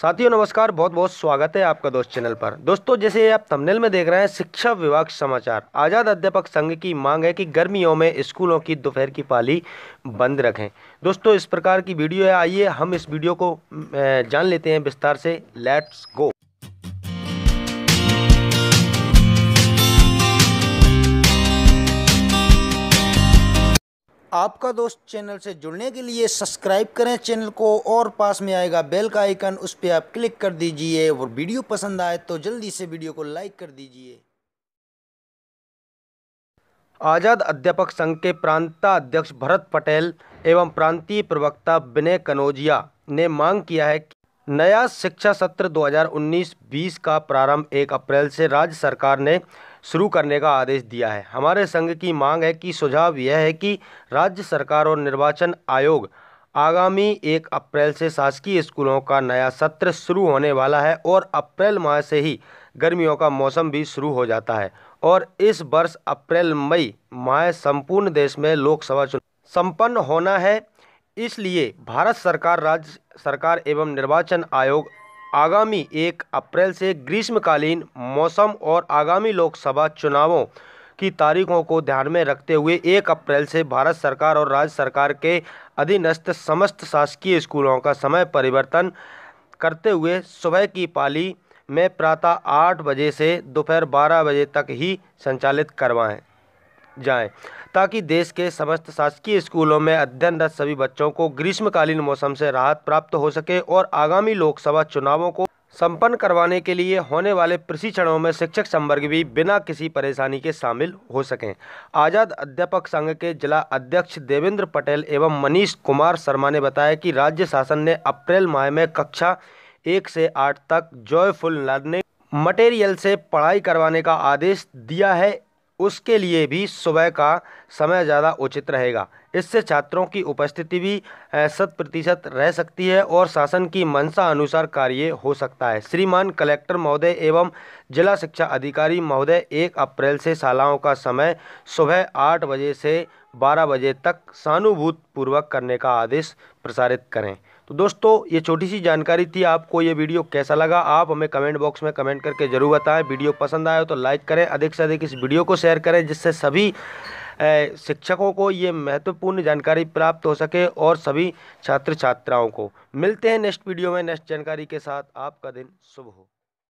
साथियों नमस्कार बहुत बहुत स्वागत है आपका दोस्त चैनल पर दोस्तों जैसे आप थंबनेल में देख रहे हैं शिक्षा विभाग समाचार आज़ाद अध्यापक संघ की मांग है कि गर्मियों में स्कूलों की दोपहर की पाली बंद रखें दोस्तों इस प्रकार की वीडियो है आइए हम इस वीडियो को जान लेते हैं विस्तार से लेट्स गो आपका दोस्त चैनल से जुड़ने के लिए सब्सक्राइब करें चैनल को और पास में आएगा बेल का आइकन उस पर आप क्लिक कर दीजिए और वीडियो पसंद आए तो जल्दी से वीडियो को लाइक कर दीजिए आज़ाद अध्यापक संघ के प्रांताध्यक्ष भरत पटेल एवं प्रांतीय प्रवक्ता विनय कनौजिया ने मांग किया है कि नया शिक्षा सत्र 2019-20 का प्रारंभ 1 अप्रैल से राज्य सरकार ने शुरू करने का आदेश दिया है हमारे संघ की मांग है कि सुझाव यह है कि राज्य सरकार और निर्वाचन आयोग आगामी एक अप्रैल से शासकीय स्कूलों का नया सत्र शुरू होने वाला है और अप्रैल माह से ही गर्मियों का मौसम भी शुरू हो जाता है और इस वर्ष अप्रैल मई माह संपूर्ण देश में लोकसभा चुनाव संपन्न होना है इसलिए भारत सरकार राज्य सरकार एवं निर्वाचन आयोग आगामी एक अप्रैल से ग्रीष्मकालीन मौसम और आगामी लोकसभा चुनावों की तारीखों को ध्यान में रखते हुए एक अप्रैल से भारत सरकार और राज्य सरकार के अधीनस्थ समस्त शासकीय स्कूलों का समय परिवर्तन करते हुए सुबह की पाली में प्रातः आठ बजे से दोपहर बारह बजे तक ही संचालित करवाएँ जाएं ताकि देश के समस्त शासकीय स्कूलों में अध्ययनरत सभी बच्चों को ग्रीष्मकालीन मौसम से राहत प्राप्त हो सके और आगामी लोकसभा चुनावों को संपन्न करवाने के लिए होने वाले प्रशिक्षणों में शिक्षक संवर्ग भी बिना किसी परेशानी के शामिल हो सकें आज़ाद अध्यापक संघ के जिला अध्यक्ष देवेंद्र पटेल एवं मनीष कुमार शर्मा ने बताया कि राज्य शासन ने अप्रैल माह में कक्षा एक से आठ तक जॉयफुल लर्निंग मटेरियल से पढ़ाई करवाने का आदेश दिया है उसके लिए भी सुबह का समय ज़्यादा उचित रहेगा इससे छात्रों की उपस्थिति भी शत प्रतिशत रह सकती है और शासन की मंशा अनुसार कार्य हो सकता है श्रीमान कलेक्टर महोदय एवं जिला शिक्षा अधिकारी महोदय एक अप्रैल से शालाओं का समय सुबह आठ बजे से बारह बजे तक सहानुभूतपूर्वक करने का आदेश प्रसारित करें तो दोस्तों ये छोटी सी जानकारी थी आपको ये वीडियो कैसा लगा आप हमें कमेंट बॉक्स में कमेंट करके ज़रूर बताएं वीडियो पसंद आए तो लाइक करें अधिक से अधिक इस वीडियो को शेयर करें जिससे सभी शिक्षकों को ये महत्वपूर्ण जानकारी प्राप्त हो सके और सभी छात्र छात्राओं को मिलते हैं नेक्स्ट वीडियो में नेक्स्ट जानकारी के साथ आपका दिन शुभ हो